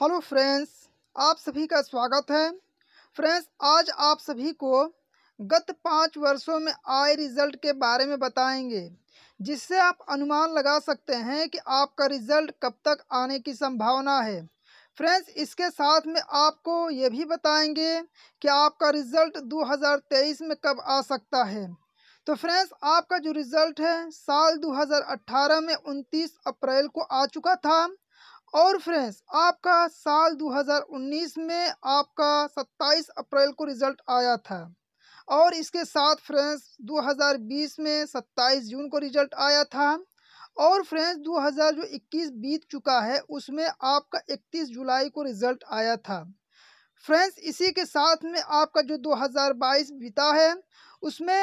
hello friends आप सभी का स्वागत है फ्रेंड्स आज आप सभी को गत पाँच वर्षों में आए रिजल्ट के बारे में बताएंगे जिससे आप अनुमान लगा सकते हैं कि आपका रिजल्ट कब तक आने की संभावना है फ्रेंड्स इसके साथ में आपको ये भी बताएंगे कि आपका रिजल्ट 2023 में कब आ सकता है तो फ्रेंड्स आपका जो रिज़ल्ट है साल 2018 में 29 अप्रैल को आ चुका था और फ्रेंड्स आपका साल 2019 में आपका 27 अप्रैल को रिज़ल्ट आया था और इसके साथ फ्रेंड्स 2020 में 27 जून को रिज़ल्ट आया था और फ्रेंड्स 2021 बीत चुका है उसमें आपका 31 जुलाई को रिज़ल्ट आया था फ्रेंड्स इसी के साथ में आपका जो 2022 बीता है उसमें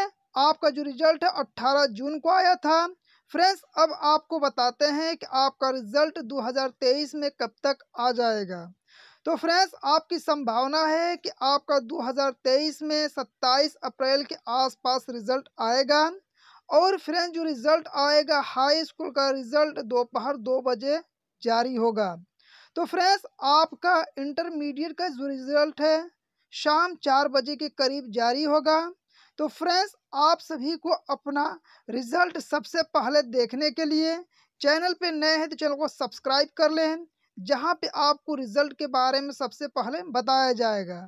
आपका जो रिज़ल्ट है 18 जून को आया था फ्रेंड्स अब आपको बताते हैं कि आपका रिजल्ट 2023 में कब तक आ जाएगा तो फ्रेंड्स आपकी संभावना है कि आपका 2023 में 27 अप्रैल के आसपास रिजल्ट आएगा और फ्रेंड्स जो रिज़ल्ट आएगा हाई स्कूल का रिज़ल्ट दोपहर दो बजे जारी होगा तो फ्रेंड्स आपका इंटरमीडिएट का जो रिज़ल्ट है शाम चार बजे के करीब जारी होगा तो फ्रेंड्स आप सभी को अपना रिजल्ट सबसे पहले देखने के लिए चैनल पे नए हैं तो चैनल को सब्सक्राइब कर लें जहाँ पे आपको रिजल्ट के बारे में सबसे पहले बताया जाएगा